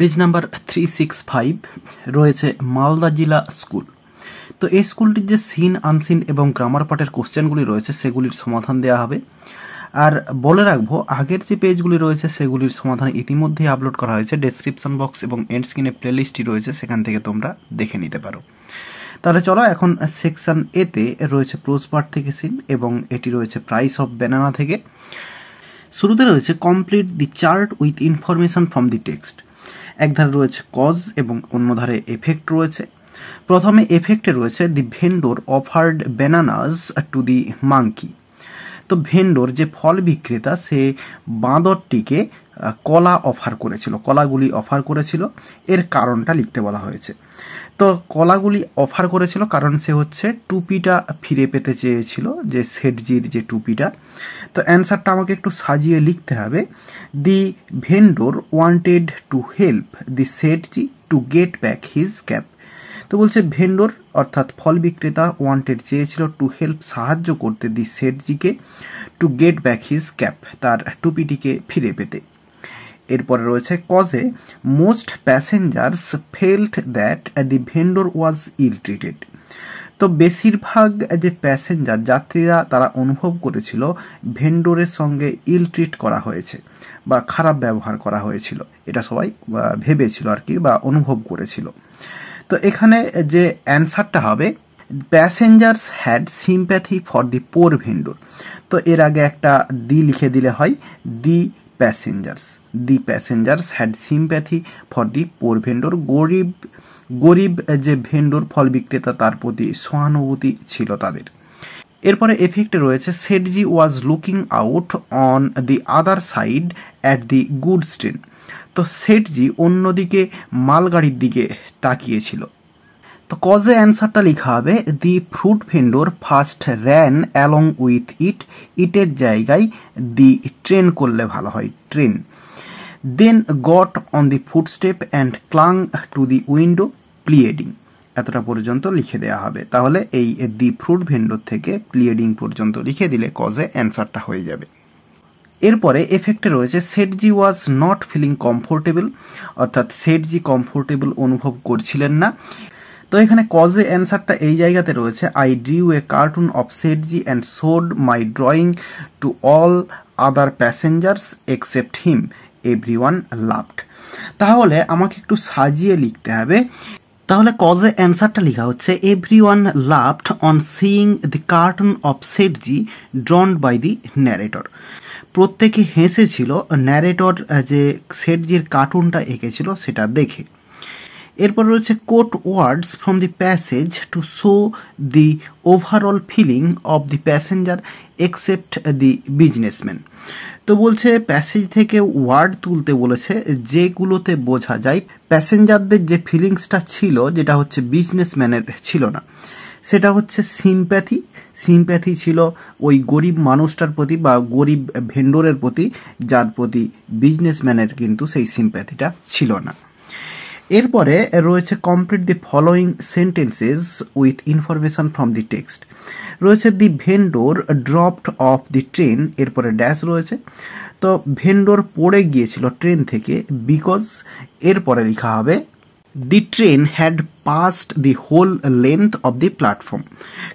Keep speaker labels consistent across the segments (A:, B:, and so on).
A: Page number three six five রয়েছে মালদা জেলা school তো এই স্কুলটির যে সিন আনসিন এবং গ্রামার পার্টের কোশ্চেনগুলি রয়েছে সেগুলির সমাধান দেওয়া হবে আর বলে রাখবো আগের যে পেজগুলি রয়েছে সেগুলির সমাধান ইতিমধ্যেই আপলোড করা হয়েছে ডেসক্রিপশন বক্স এবং এন্ড স্ক্রিনে প্লেলিস্টটি রয়েছে সেখান থেকে তোমরা দেখে নিতে পারো তাহলে চলো এখন সেকশন এতে রয়েছে প্রোজ পার্ট থেকে সিন এবং এটি রয়েছে প্রাইস অফ ব্যানানা থেকে শুরুতে রয়েছে complete the chart with information from the text একধারে রয়েছে কজ এবং অন্য ধারে এফেক্ট রয়েছে প্রথমে এফেক্টে রয়েছে the vendor offered bananas to the monkey তো ভেন্ডোর যে ফল বিক্রেতা সে বাঁদরটিকে কলা অফার করেছিল কলাগুলি অফার করেছিল এর কারণটা লিখতে বলা হয়েছে তো কলাগুলি অফার করেছিল কারণ সে হচ্ছে টুপিটা ফিরে পেতে চেয়েছিল যে সেটজির যে টুপিটা তো অ্যান্সারটা আমাকে একটু সাজিয়ে লিখতে হবে the vendor wanted to help the Sethji to get back his cap তো বলছে ভেন্ডোর অর্থাৎ ফল বিক্রেতা ওয়ান্টেড চেয়েছিল টু হেল্প সাহায্য করতে দি সেটজিকে to get back his cap তার টুপিটিকে ফিরে পেতে এরপরে রয়েছে কজে most passengers felt that the vendor was ill treated তো বেশিরভাগ যে প্যাসেঞ্জার যাত্রীরা তারা অনুভব করেছিল ভেন্ডরের সঙ্গে ইল ট্রিট করা হয়েছে বা খারাপ ব্যবহার করা হয়েছিল এটা সবাই ভেবেছিল আর কি বা অনুভব করেছিল তো এখানে যে অ্যান্সারটা হবে passengers had sympathy for the poor vendor তো এর আগে একটা দি লিখে দিলে হয় the passengers the passengers had sympathy for the poor vendor গরিব গরিব যে ভেন্ডর ফল বিক্রেতা তার প্রতি সহানুভূতি ছিল তাদের এরপরে এফেক্টে রয়েছে Sethji was looking out on the other side at the goods train তো সেটজি অন্যদিকে মালগাড়ির দিকে তাকিয়েছিল তো কজে অ্যান্সারটা লেখা হবে the fruit vendor first ran along with it ইটের জায়গায় দি ট্রেন করলে ভালো হয় train then got on the foot step and clung to the window pleading এতটা পর্যন্ত লিখে দেওয়া হবে তাহলে এই দি ফ্রুট ভেন্ডর থেকে প্লিয়েডিং পর্যন্ত লিখে দিলে কজে অ্যান্সারটা হয়ে যাবে এরপরে এফেক্টে রয়েছে Sethji was not feeling comfortable অর্থাৎ সেটজি কমফোর্টেবল অনুভব করছিলেন না তো এখানে কজে অ্যান্সারটা এই জায়গাতে রয়েছে I drew a cartoon of Sethji and showed my drawing to all other passengers except him every one loved তাহলে আমাকে একটু সাজিয়ে লিখতে হবে তাহলে কজে অ্যান্সারটা লেখা হচ্ছে every one loved on seeing the cartoon of Sethji drawn by the narrator প্রত্যেকে হেসেছিল ন্যারেটর যে সেটজির কার্টুনটা এঁকেছিল সেটা দেখে এরপর রয়েছে quote words from the passage to show the overall feeling of the passenger except the businessman তো বলছে প্যাসেজ থেকে ওয়ার্ড তুলতে বলেছে যেগুলোতে বোঝা যায় প্যাসেঞ্জারদের যে ফিলিংসটা ছিল যেটা হচ্ছে বিজনেসম্যানের ছিল না সেটা হচ্ছে সিম্প্যাথি সিম্প্যাথি ছিল ওই গরিব মানুষটার প্রতি বা গরিব ভেন্ডরের প্রতি যার প্রতি বিজনেসম্যানের কিন্তু সেই সিম্প্যাথিটা ছিল না এরপরে রয়েছে complete the following sentences with information from the text রয়েছে the vendor dropped off the train এরপরে ড্যাশ রয়েছে তো ভেন্ডোর পড়ে গিয়েছিল ট্রেন থেকে বিকজ এরপরে লেখা হবে the train had passed the whole length of the platform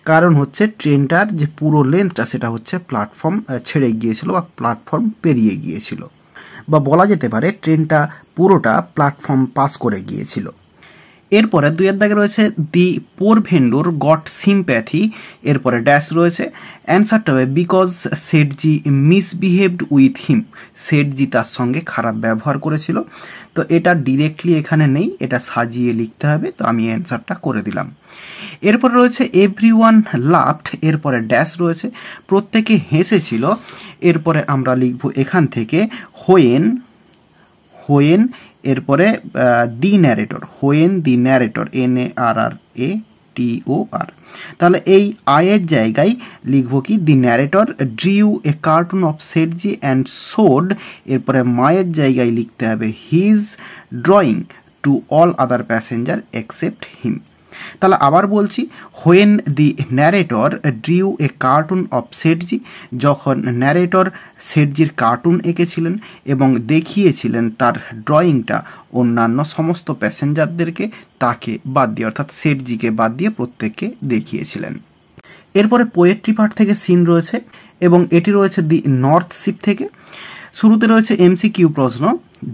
A: কারণ হচ্ছে ট্রেনটার যে পুরো লেন্থটা সেটা হচ্ছে প্ল্যাটফর্ম ছেড়ে গিয়েছিল বা প্ল্যাটফর্ম পেরিয়ে গিয়েছিল বা বলা যেতে পারে ট্রেনটা পুরোটা প্ল্যাটফর্ম পাস করে গিয়েছিল এরপরে দুইয়ের দাগে রয়েছে the poor vendor got sympathy এরপরে ড্যাশ রয়েছে অ্যান্সারটা হবে because Sethji misbehaved with him Sethji তার সঙ্গে খারাপ ব্যবহার করেছিল তো এটা ডিরেক্টলি এখানে নেই এটা সাজিয়ে লিখতে হবে তো আমি অ্যান্সারটা করে দিলাম এরপরে রয়েছে এভরি ওয়ান লাফট এরপরে ড্যাশ রয়েছে প্রত্যেকে হেসেছিল এরপরে আমরা লিখব এখান থেকে হোয়েন হোয়েন এরপরে the narrator when the narrator N A R R A T O R তাহলে এই আয়ের জায়গায় লিখব কি the narrator drew a cartoon of Sethji and showed এরপরে মায়ের জায়গায় লিখতে হবে his drawing to all other passenger except him তাহলে আবার বলছি when the narrator drew a cartoon of Sethji যখন ন্যারেটর সেটজির কার্টুন এঁকেছিলেন এবং দেখিয়েছিলেন তার ড্রয়িংটা অন্যান্য সমস্ত প্যাসেঞ্জারদেরকে তাকে বাদ দিয়ে অর্থাৎ সেটজিকে বাদ দিয়ে প্রত্যেককে দেখিয়েছিলেন এরপরে পোয়েট্রি পার্ট থেকে সিন রয়েছে এবং এটি রয়েছে দি নর্থ শিপ থেকে শুরুতে রয়েছে এমসি কিউ প্রশ্ন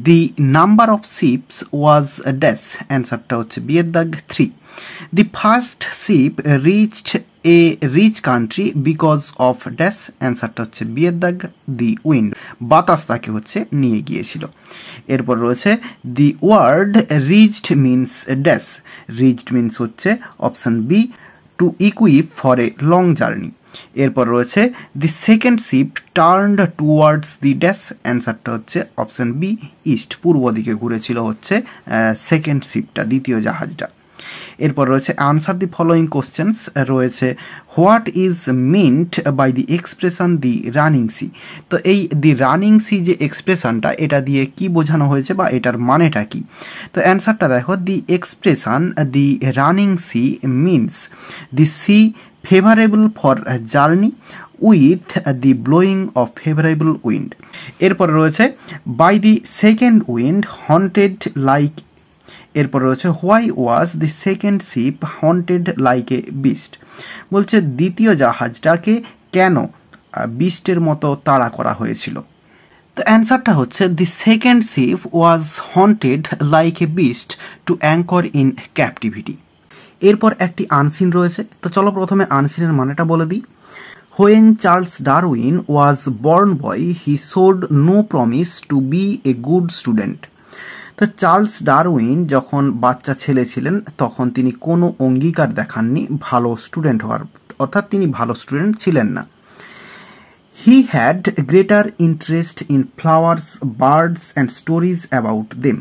A: the number of ships was dash অ্যান্সারটা হচ্ছে বিয়ের দাগ three The first ship reached a rich country because of dash অ্যান্সারটা হচ্ছে বিয়ের দাগ দি উইন্ড বাতাস তাকে হচ্ছে নিয়ে গিয়েছিল এরপর রয়েছে the word reached means dash reached means হচ্ছে option B to equip for a long journey এরপর রয়েছে the second ship turned towards the dash অ্যান্সারটা হচ্ছে অপশান বি ইস্ট পূর্ব দিকে ঘুরেছিল হচ্ছে সেকেন্ড শিপটা দ্বিতীয় জাহাজটা এরপর রয়েছে আনসার দি ফলোয়িং কোশ্চেন্স রয়েছে what is meant by the expression the running sea তো এই দি রানিং সি যে এক্সপ্রেশনটা এটা দিয়ে কি বোঝানো হয়েছে বা এটার মানেটা কি তো অ্যান্সারটা দেখো the expression the running sea means the sea favourable for journey with the blowing of favourable wind এরপর রয়েছে by the second wind haunted like এরপর রয়েছে why was the second ship haunted like a beast বলছে দ্বিতীয় জাহাজটাকে কেন বিস্টের মতো তাড়া করা হয়েছিল তো অ্যান্সারটা হচ্ছে the second ship was haunted like a beast to anchor in captivity এরপর একটি আনসিন রয়েছে তো চলো প্রথমে আনসিনের মানেটা বলে দিই when Charles Darwin was born boy he showed no promise to be a good student তো চার্লস ডারউইন যখন বাচ্চা ছেলে ছিলেন তখন তিনি কোনো অঙ্গীকার দেখাননি ভালো স্টুডেন্ট হওয়ার অর্থাৎ তিনি ভালো স্টুডেন্ট ছিলেন না he had greater interest in flowers birds and stories about them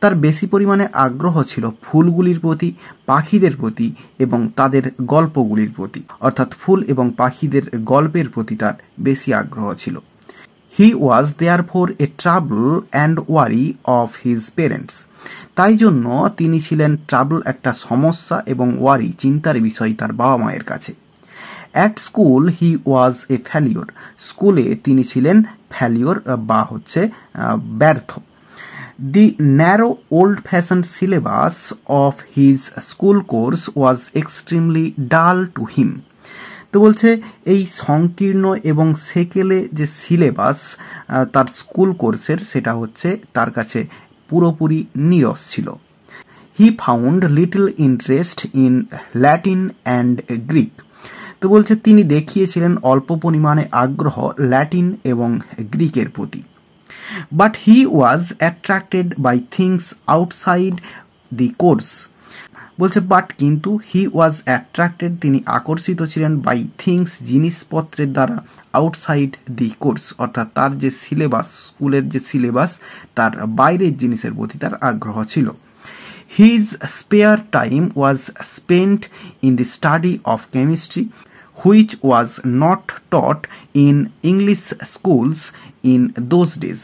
A: তার বেশি পরিমাণে আগ্রহ ছিল ফুলগুলির প্রতি পাখিদের প্রতি এবং তাদের গল্পগুলির প্রতি অর্থাৎ ফুল এবং পাখিদের গল্পের প্রতি তার বেশি আগ্রহ ছিল he was there for a trouble and worry of his parents তাই জন্য তিনি ছিলেন ট্রাবল একটা সমস্যা এবং ওয়ারি চিন্তার বিষয় তার বাবা মায়ের কাছে অ্যাট স্কুল হি ওয়াজ এ ফ্যালিওর স্কুলে তিনি ছিলেন ফ্যালিওর বা হচ্ছে ব্যর্থ the narrow old fashion syllabus of his school course was extremely dull to him তো বলছে এই সংকীর্ণ এবং সেকেলে যে সিলেবাস তার স্কুল কোর্সের সেটা হচ্ছে তার কাছে পুরোপুরি নিরস ছিল he found little interest in Latin and Greek তো বলছে তিনি দেখিয়েছিলেন অল্প পরিমাণে আগ্রহ ল্যাটিন এবং গ্রিকের প্রতি but he was attracted by things outside the course বলছে বাট কিন্তু হি ওয়াজ অ্যাট্রাক্টেড তিনি আকর্ষিত ছিলেন বাই থিংস জিনিসপত্রের দ্বারা আউটসাইড দি কোর্স অর্থাৎ তার যে সিলেবাস স্কুলের যে সিলেবাস তার বাইরের জিনিসের প্রতি তার আগ্রহ ছিল his spare time was spent in the study of chemistry which was not taught in English schools in those days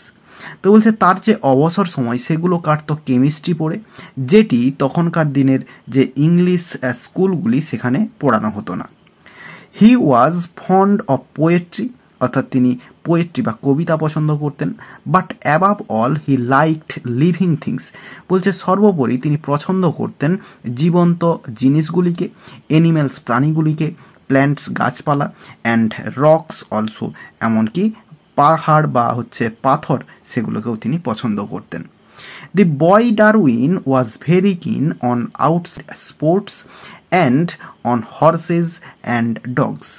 A: তো বলছে তার যে অবসর সময় সেগুলো কাটতো কেমিস্ট্রি পড়ে যেটি তখনকার দিনের যে ইংলিশ স্কুলগুলি সেখানে পড়ানো হতো না he was fond of poetry অর্থাৎ তিনি পোয়েট্রি বা কবিতা পছন্দ করতেন but above all he liked living things বলছে সর্বোপরি তিনি পছন্দ করতেন জীবন্ত জিনিসগুলিকে অ্যানিম্যালস প্রাণীগুলিকে প্ল্যান্টস গাছপালা অ্যান্ড রক্স অলসো এমনকি পাহাড় বা হচ্ছে পাথর সেগুলোকেও তিনি পছন্দ করতেন the boy Darwin was very keen on out sports and on horses and dogs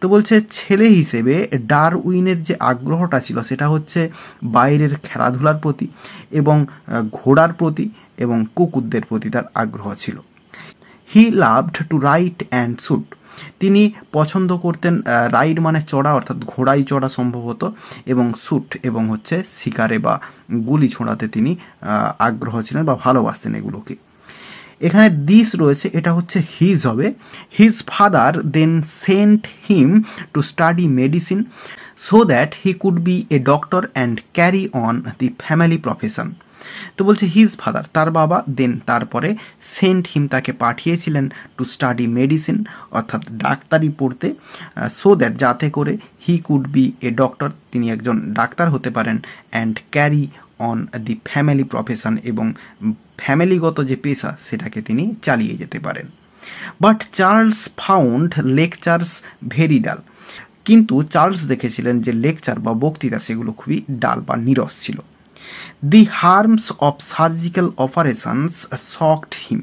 A: তো বলছে ছেলে হিসেবে ডারউইনের যে আগ্রহটা ছিল সেটা হচ্ছে বাইরের খেলাধুলার প্রতি এবং ঘোড়ার প্রতি এবং কুকুরদের প্রতি তার আগ্রহ ছিল he loved to ride and shoot তিনি পছন্দ করতেন রাইড মানে চড়া অর্থাৎ ঘোড়ায় চড়া সম্ভবত এবং স্যুট এবং হচ্ছে শিকারে বা গুলি ছোঁড়াতে তিনি আগ্রহ ছিলেন বা ভালোবাসতেন এগুলোকে এখানে দিস রয়েছে এটা হচ্ছে হিজ হবে his father then sent him to study medicine so that he could be a doctor and carry on the family profession তো বলছে হিজ ফাদার তার বাবা দেন তারপরে সেন্ট হিম তাকে পাঠিয়েছিলেন টু স্টাডি মেডিসিন অর্থাৎ ডাক্তারি পড়তে সো দ্যাট যাতে করে he could be a doctor তিনি একজন ডাক্তার হতে পারেন and carry on the family profession এবং ফ্যামিলিগত যে পেশা সেটাকে তিনি চালিয়ে যেতে পারেন but Charles found lectures very dull কিন্তু চার্লস দেখেছিলেন যে লেকচার বা বক্তৃতা সেগুলো খুবই ডাল বা নিরস ছিল the harms of surgical operations shocked him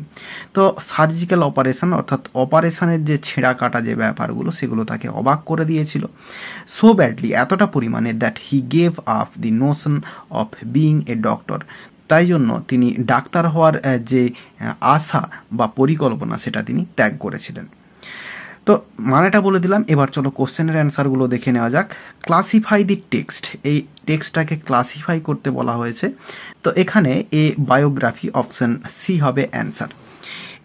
A: তো সার্জিক্যাল অপারেশন অর্থাৎ অপারেশনের যে ছেঁড়া কাটা যে ব্যাপারগুলো সেগুলো তাকে অবাক করে দিয়েছিল সো ব্যাডলি এতটা পরিমাণে that he gave up the notion of being a doctor তাই জন্য তিনি ডাক্তার হওয়ার যে আশা বা পরিকল্পনা সেটা তিনি ত্যাগ করেছিলেন তো মানেটা বলে দিলাম এবার চলো কোশ্চেনের অ্যান্সারগুলো দেখে নেওয়া যাক ক্লাসিফাই দি টেক্সট এই টেক্সটটাকে ক্লাসিফাই করতে বলা হয়েছে তো এখানে এ বায়োগ্রাফি অপশান সি হবে অ্যান্সার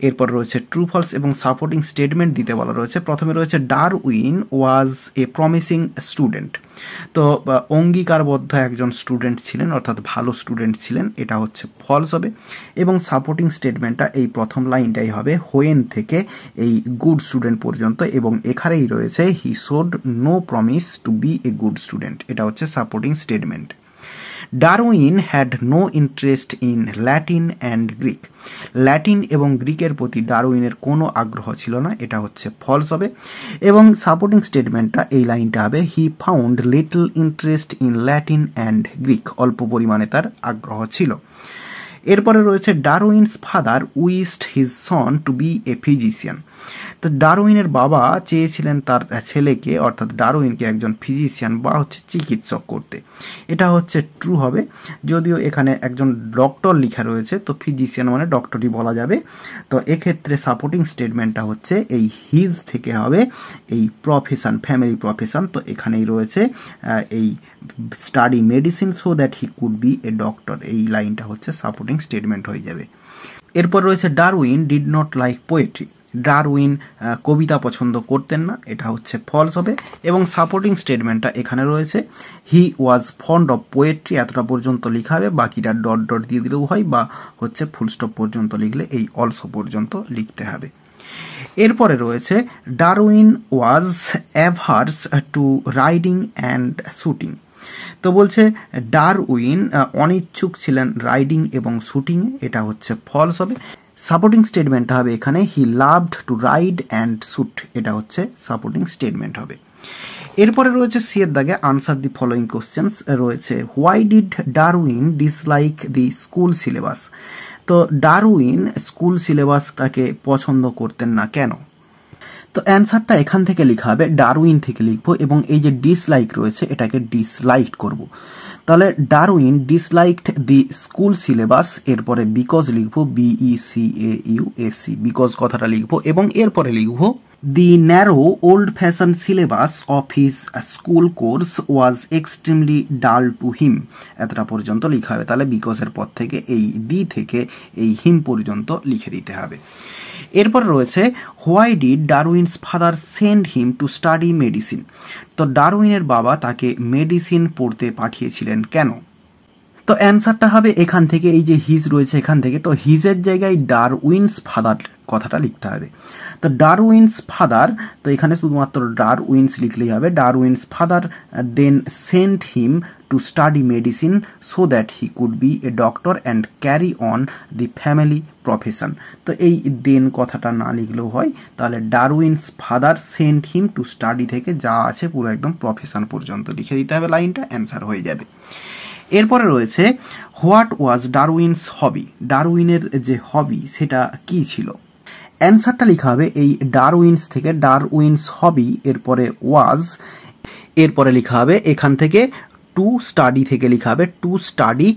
A: এরপর রয়েছে ট্রু ফলস এবং সাপোর্টিং স্টেটমেন্ট দিতে বলা রয়েছে প্রথমে রয়েছে Darwin was a promising student তো অঙ্গীকারবদ্ধ একজন স্টুডেন্ট ছিলেন অর্থাৎ ভালো স্টুডেন্ট ছিলেন এটা হচ্ছে ফলস হবে এবং সাপোর্টিং স্টেটমেন্টটা এই প্রথম লাইনটাই হবে হোয়েন থেকে এই গুড স্টুডেন্ট পর্যন্ত এবং এখানেই রয়েছে he showed no promise to be a good student এটা হচ্ছে supporting statement Darwin had no interest in Latin and Greek Latin এবং গ্রিকের প্রতি ডারউইনের কোনো আগ্রহ ছিল না এটা হচ্ছে ফলস হবে এবং সাপোর্টিং স্টেটমেন্টটা এই লাইনটা হবে he found little interest in Latin and Greek অল্প পরিমাণে তার আগ্রহ ছিল এরপরে রয়েছে Darwin's father wished his son to be a physician তো ডারোইনের বাবা চেয়েছিলেন তার ছেলেকে অর্থাৎ ডারোইনকে একজন ফিজিশিয়ান বা হচ্ছে চিকিৎসক করতে এটা হচ্ছে ট্রু হবে যদিও এখানে একজন ডক্টর লেখা রয়েছে তো ফিজিশিয়ান মানে ডক্টরই বলা যাবে তো এক্ষেত্রে সাপোর্টিং স্টেটমেন্টটা হচ্ছে এই হিজ থেকে হবে এই প্রফেশন ফ্যামিলি প্রফেশন তো এখানেই রয়েছে এই study medicine so that he could be a doctor এই লাইনটা হচ্ছে সাপোর্টিং স্টেটমেন্ট হয়ে যাবে এরপর রয়েছে Darwin did not like poetry Darwin কবিতা পছন্দ করতেন না এটা হচ্ছে ফলস হবে এবং সাপোর্টিং স্টেটমেন্টটা এখানে রয়েছে he was fond of poetry এতটা পর্যন্ত লেখা হবে বাকিটা ডট ডট দিয়ে দিলেও হয় বা হচ্ছে ফুলস্টপ পর্যন্ত লিখলে এই অলস পর্যন্ত লিখতে হবে এরপরে রয়েছে Darwin was averse to riding and shooting তো বলছে ডার উইন অনিচ্ছুক ছিলেন রাইডিং এবং শুটিংয়ে এটা হচ্ছে ফলস হবে সাপোর্টিং স্টেটমেন্ট হবে এখানে he loved to ride and shoot এটা হচ্ছে সাপোর্টিং স্টেটমেন্ট হবে এরপরে রয়েছে সিয়ের দাগে আনসার দি ফলোয়িং কোশ্চেন্স রয়েছে why did Darwin dislike the school syllabus তো ডারউইন স্কুল সিলেবাসটাকে পছন্দ করতেন না কেন তো অ্যান্সারটা এখান থেকে লেখা হবে ডারউইন থেকে লিখবো এবং এই যে ডিসলাইক রয়েছে এটাকে ডিসলাইক করব। তাহলে Darwin disliked the school syllabus এরপরে বিকজ লিখবো B E C A U C because কথাটা লিখবো এবং এরপরে লিখবো the narrow old fashion syllabus of his school course was extremely dull to him এতটা পর্যন্ত লিখা হবে তাহলে বিকজের পর থেকে এই দি থেকে এই হিম পর্যন্ত লিখে দিতে হবে এরপর রয়েছে why did Darwin's father send him to study medicine তো ডারউইনের বাবা তাকে মেডিসিন পড়তে পাঠিয়েছিলেন কেন তো অ্যান্সারটা হবে এখান থেকে এই যে হিজ রয়েছে এখান থেকে তো হিজের জায়গায় ডারউইনস ফাদার কথাটা লিখতে হবে তো ডারউইনস ফাদার তো এখানে শুধুমাত্র ডারউইনস লিখলেই হবে Darwin's father then sent him to study medicine so that he could be a doctor and carry on the family profession তো এই দেন কথাটা না লিখলেও হয় তাহলে Darwin's father sent him to study থেকে যা আছে পুরো একদম প্রফেশন পর্যন্ত লিখে দিতে হবে লাইনটা অ্যান্সার হয়ে যাবে এরপরে রয়েছে হোয়াট ওয়াজ ডারউইনস হবি ডারউইনের যে হবি সেটা কি ছিল অ্যান্সারটা লেখা হবে এই ডারউইনস থেকে ডারউইনস হবি এরপরে ওয়াজ এরপরে লেখা হবে এখান থেকে টু স্টাডি থেকে লেখা হবে টু স্টাডি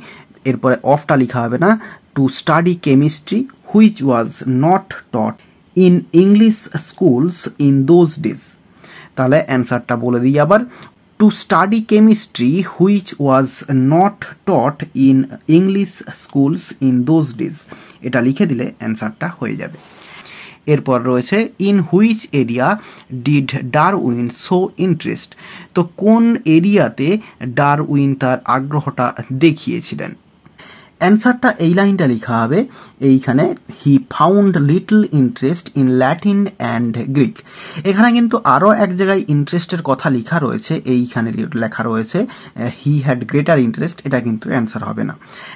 A: এরপরে অফটা লেখা হবে না to study chemistry which was not taught in English schools in those days. তাহলে অ্যানসারটা বলে দিই আবার to study chemistry which was not taught in English schools in those days এটা লিখে দিলে অ্যান্সারটা হয়ে যাবে এরপর রয়েছে in which area did Darwin show interest তো কোন এরিয়াতে ডার উইন তার আগ্রহটা দেখিয়েছিলেন অ্যান্সারটা এই লাইনটা লেখা হবে এইখানে he found little interest in Latin and Greek এখানে কিন্তু আরও এক জায়গায় ইন্টারেস্টের কথা লেখা রয়েছে এইখানে লেখা রয়েছে হি হ্যাড গ্রেটার ইন্টারেস্ট এটা কিন্তু অ্যান্সার হবে না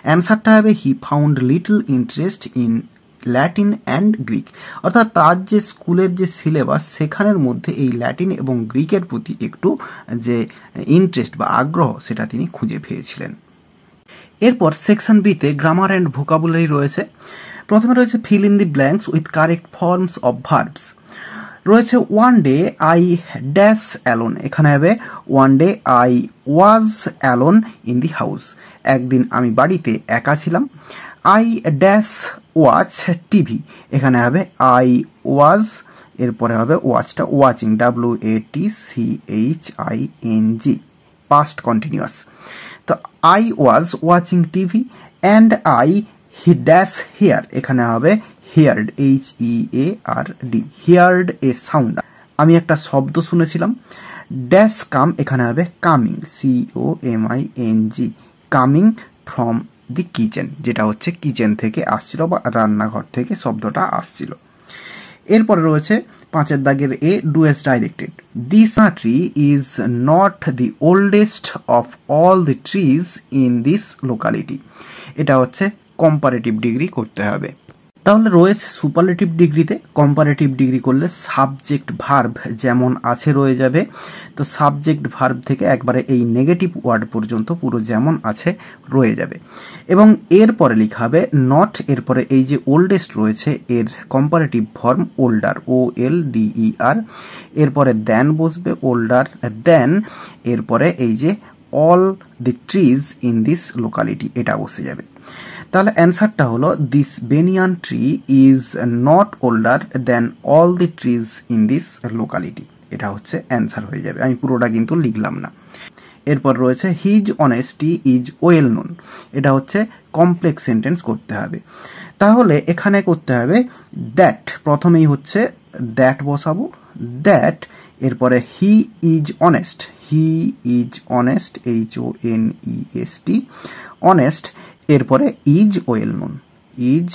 A: অ্যান্সারটা হবে he found little interest in Latin and Greek অর্থাৎ তার যে স্কুলের যে সিলেবাস সেখানের মধ্যে এই ল্যাটিন এবং গ্রিকের প্রতি একটু যে ইন্টারেস্ট বা আগ্রহ সেটা তিনি খুঁজে পেয়েছিলেন এরপর সেকশন বিতে গ্রামার অ্যান্ড ভোকাবুলারি রয়েছে প্রথমে রয়েছে fill in the blanks with correct forms of verbs রয়েছে one day I dash alone এখানে হবে one day I was alone in the house একদিন আমি বাড়িতে একা ছিলাম আই ড্যাশ ওয়াচ টিভি এখানে হবে আই ওয়াজ এরপরে হবে ওয়াচটা watching W A T C H I N G past continuous তো I was watching TV and I he dash hear এখানে হবে heard H E A R D heard a sound আমি একটা শব্দ শুনেছিলাম ড্যাশ কাম এখানে হবে coming C O M I N G coming from the kitchen যেটা হচ্ছে কিচেন থেকে আসছিল বা রান্নাঘর থেকে শব্দটা আসছিল এরপরে রয়েছে পাঁচের দাগের এ do as directed this tree is not the oldest of all the trees in this locality এটা হচ্ছে কম্পারেটিভ ডিগ্রি করতে হবে তাহলে রয়েছে সুপারলেটিভ ডিগ্রিতে কম্পারেটিভ ডিগ্রি করলে সাবজেক্ট ভার্ভ যেমন আছে রয়ে যাবে তো সাবজেক্ট ভার্ভ থেকে একবারে এই নেগেটিভ ওয়ার্ড পর্যন্ত পুরো যেমন আছে রয়ে যাবে এবং এরপরে লিখা হবে নট এরপরে এই যে ওল্ডেস্ট রয়েছে এর comparative form older O L D E R এরপরে দেন বসবে ওল্ডার দেন এরপরে এই যে all the trees in this locality এটা বসে যাবে তাহলে অ্যান্সারটা হলো this banyan tree is not older than all the trees in this locality এটা হচ্ছে অ্যান্সার হয়ে যাবে আমি পুরোটা কিন্তু লিখলাম না এরপর রয়েছে his honesty is well known এটা হচ্ছে কমপ্লেক্স সেন্টেন্স করতে হবে তাহলে এখানে করতে হবে দ্যাট প্রথমেই হচ্ছে দ্যাট বসাবো দ্যাট এরপরে he is honest he is honest H O N E S T honest এরপরে is well known is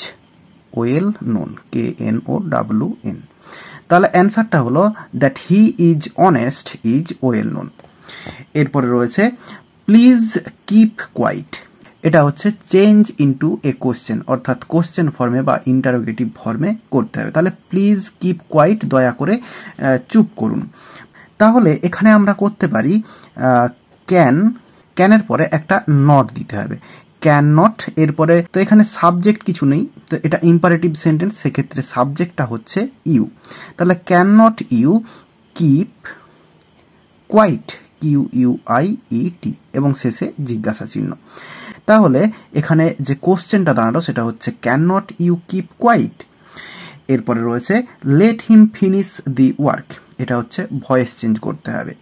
A: well known K N O W N তাহলে অ্যান্সারটা হলো that he is honest is well known এরপরে রয়েছে please keep quiet এটা হচ্ছে change into a question অর্থাৎ question ফর্মে বা ইন্টারোগেটিভ ফর্মে করতে হবে তাহলে প্লিজ কিপ কোয়াইট দয়া করে চুপ করুন তাহলে এখানে আমরা করতে পারি ক্যান ক্যানের পরে একটা নট দিতে হবে ক্যান নট এরপরে তো এখানে সাবজেক্ট কিছু নেই তো এটা ইম্পারেটিভ সেন্টেন্স সেক্ষেত্রে সাবজেক্টটা হচ্ছে ইউ তাহলে can not you keep quiet Q U I E T এবং শেষে জিজ্ঞাসা চিহ্ন তাহলে এখানে যে কোশ্চেনটা দাঁড়ালো সেটা হচ্ছে can not you keep quiet এরপরে রয়েছে let him finish the work এটা হচ্ছে ভয়েস চেঞ্জ করতে হবে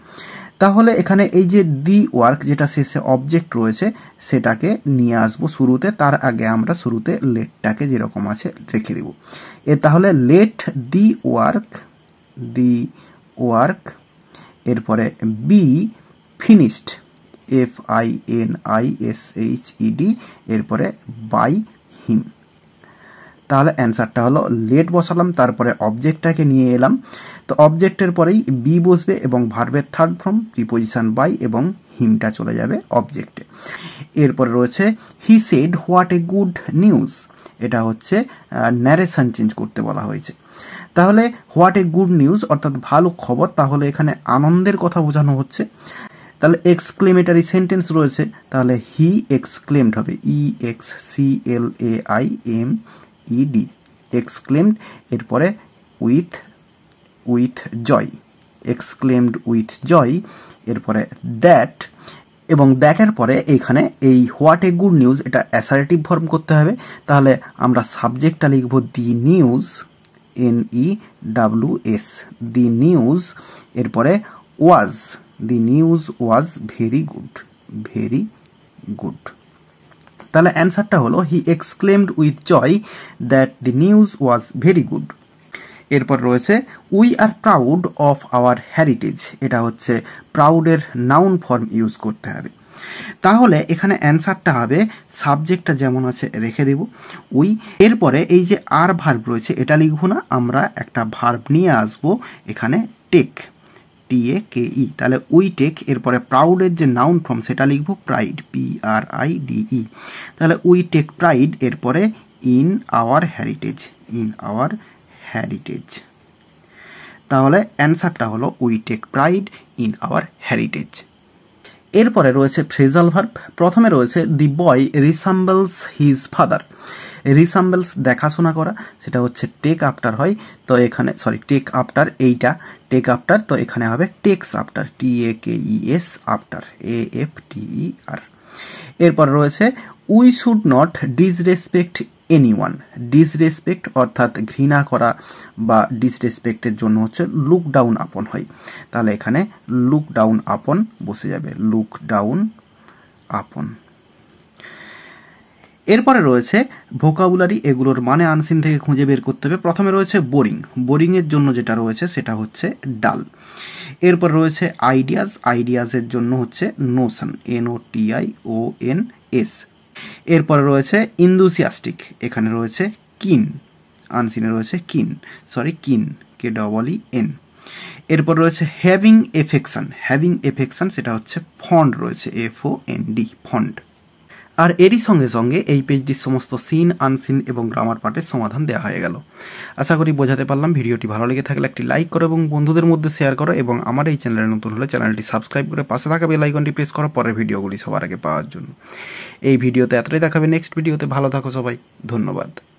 A: তাহলে এখানে এই যে দি ওয়ার্ক যেটা শেষে অবজেক্ট রয়েছে সেটাকে নিয়ে আসবো শুরুতে তার আগে আমরা শুরুতে লেটটাকে যেরকম আছে রেখে দেব এ তাহলে let the work the work এরপরে be finished F I N I S H E D এরপরে বাই হিম তাহলে অ্যান্সারটা হলো লেট বসালাম তারপরে অবজেক্টটাকে নিয়ে এলাম তো অবজেক্টের পরেই বি বসবে এবং ভার্বের থার্ড ফর্ম প্রিপোজিশন বাই এবং হিমটা চলে যাবে অবজেক্টে এরপরে রয়েছে he said what a good news এটা হচ্ছে ন্যারেশান চেঞ্জ করতে বলা হয়েছে তাহলে হোয়াট এ গুড নিউজ অর্থাৎ ভালো খবর তাহলে এখানে আনন্দের কথা বোঝানো হচ্ছে তাহলে এক্সক্লেমেটারি সেন্টেন্স রয়েছে তাহলে হি এক্সক্লেমড হবে E X C L A I M E D e exclaimed এরপরে with with joy exclaimed with joy এরপরে দ্যাট এবং দ্যাটের পরে এইখানে এই হোয়াট এ গুড নিউজ এটা অ্যাসারেটিভ ফর্ম করতে হবে তাহলে আমরা সাবজেক্টটা লিখব the news N E W S the news এরপরে was the news was very good very good তাহলে অ্যান্সারটা হলো he exclaimed with joy that the news was very good এরপর রয়েছে we are proud of our heritage এটা হচ্ছে প্রাউডের noun form use করতে হবে তাহলে এখানে অ্যান্সারটা হবে সাবজেক্টটা যেমন আছে রেখে দেব উই এরপরে এই যে আর ভার্ব রয়েছে এটা লিখব না আমরা একটা ভার্ব নিয়ে আসব এখানে টেক টি কে ই তাহলে উই টেক এরপরে প্রাউডের যে নাউন ফর্ম সেটা লিখবো pride P R I D E তাহলে উই টেক প্রাইড এরপরে in our heritage in our heritage তাহলে অ্যান্সারটা হলো we take pride in our heritage এরপরে রয়েছে ফ্রেজাল ভার্ভ প্রথমে রয়েছে দি বয় রিসাম্বলস হিজ ফাদার রিসাম্বলস দেখাশোনা করা সেটা হচ্ছে টেক আফটার হয় তো এখানে সরি টেক আফটার এইটা টেক আপটার তো এখানে হবে takes after T A K E S after A F T E R এরপর রয়েছে we should not disrespect anyone disrespect অর্থাৎ ঘৃণা করা বা ডিসরেসপেক্টের জন্য হচ্ছে লুক ডাউন আপন হয় তাহলে এখানে লুক ডাউন আপন বসে যাবে লুক ডাউন আপন এরপরে রয়েছে ভোকাবুলারি এগুলোর মানে আনসিন থেকে খুঁজে বের করতে হবে প্রথমে রয়েছে বোরিং বোরিংয়ের জন্য যেটা রয়েছে সেটা হচ্ছে ডাল এরপর রয়েছে আইডিয়াস আইডিয়াসের জন্য হচ্ছে notion N O T I O N S এরপরে রয়েছে ইন্দুসিয়াস্টিক এখানে রয়েছে কিন আনসিনে রয়েছে কিন সরি কিন কে ডবল ই এন এরপর রয়েছে হ্যাভিং এফেকশন হ্যাভিং এফেকশন সেটা হচ্ছে ফন্ড রয়েছে F O N D fond আর এরই সঙ্গে সঙ্গে এই পেজটির সমস্ত সিন আনসিন এবং গ্রামার পার্টের সমাধান দেওয়া হয়ে গেল আশা করি বোঝাতে পারলাম ভিডিওটি ভালো লেগে থাকলে একটি লাইক করো এবং বন্ধুদের মধ্যে শেয়ার করো এবং আমার এই চ্যানেলে নতুন হলে চ্যানেলটি সাবস্ক্রাইব করে পাশে থাকা বেল আইকনটি প্রেস করো পরের ভিডিওগুলি সবার আগে পাওয়ার জন্য এই ভিডিওতে এতটাই দেখাবে নেক্সট ভিডিওতে ভালো থাকো সবাই ধন্যবাদ